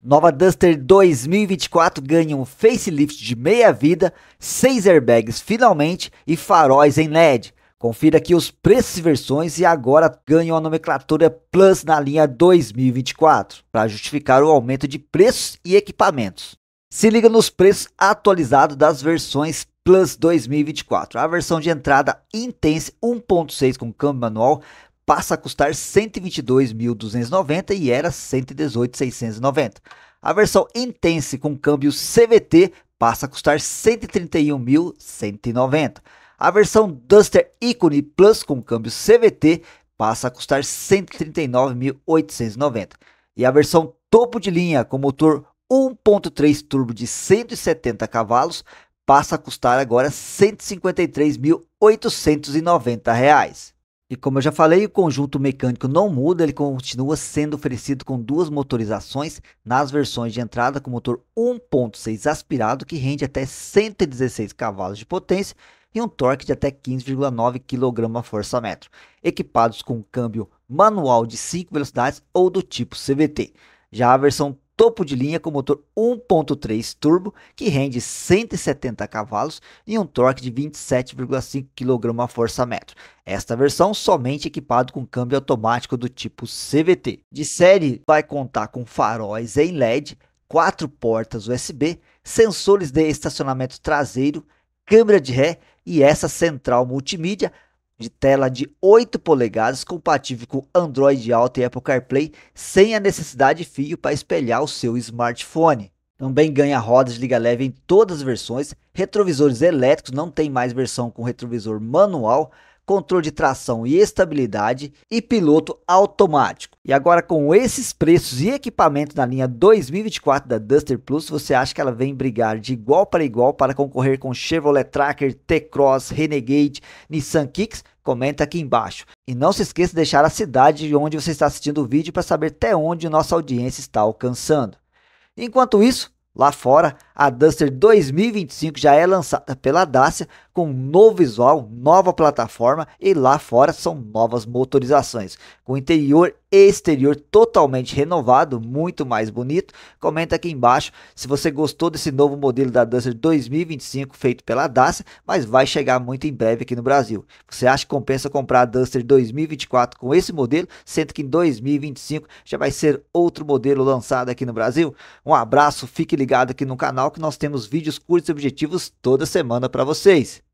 Nova Duster 2024 ganha um facelift de meia vida, seis airbags finalmente e faróis em LED. Confira aqui os preços e versões e agora ganham a nomenclatura Plus na linha 2024 para justificar o aumento de preços e equipamentos. Se liga nos preços atualizados das versões Plus 2024. A versão de entrada Intense 1.6 com câmbio manual passa a custar 122.290 e era 118.690. A versão Intense com câmbio CVT passa a custar 131.190. A versão Duster Icone Plus com câmbio CVT passa a custar 139.890. E a versão topo de linha com motor 1.3 turbo de 170 cavalos passa a custar agora R$ 153.890. E como eu já falei, o conjunto mecânico não muda, ele continua sendo oferecido com duas motorizações nas versões de entrada com motor 1.6 aspirado que rende até 116 cavalos de potência e um torque de até 15,9 kgfm, equipados com câmbio manual de 5 velocidades ou do tipo CVT. Já a versão topo de linha com motor 1.3 turbo que rende 170 cavalos e um torque de 27,5 kgfm. Esta versão somente equipada com câmbio automático do tipo CVT. De série vai contar com faróis em LED, quatro portas USB, sensores de estacionamento traseiro, câmera de ré e essa central multimídia de tela de 8 polegadas, compatível com Android Auto e Apple CarPlay, sem a necessidade de fio para espelhar o seu smartphone. Também ganha rodas de liga leve em todas as versões, retrovisores elétricos, não tem mais versão com retrovisor manual, controle de tração e estabilidade e piloto automático. E agora com esses preços e equipamento na linha 2024 da Duster Plus, você acha que ela vem brigar de igual para igual para concorrer com Chevrolet Tracker, T-Cross, Renegade, Nissan Kicks? Comenta aqui embaixo. E não se esqueça de deixar a cidade de onde você está assistindo o vídeo para saber até onde nossa audiência está alcançando. Enquanto isso, lá fora, a Duster 2025 já é lançada pela Dacia com novo visual, nova plataforma e lá fora são novas motorizações, com interior e exterior totalmente renovado, muito mais bonito. Comenta aqui embaixo se você gostou desse novo modelo da Duster 2025 feito pela Dacia, mas vai chegar muito em breve aqui no Brasil. Você acha que compensa comprar a Duster 2024 com esse modelo, sendo que em 2025 já vai ser outro modelo lançado aqui no Brasil? Um abraço, fique ligado aqui no canal canal que nós temos vídeos curtos e objetivos toda semana para vocês.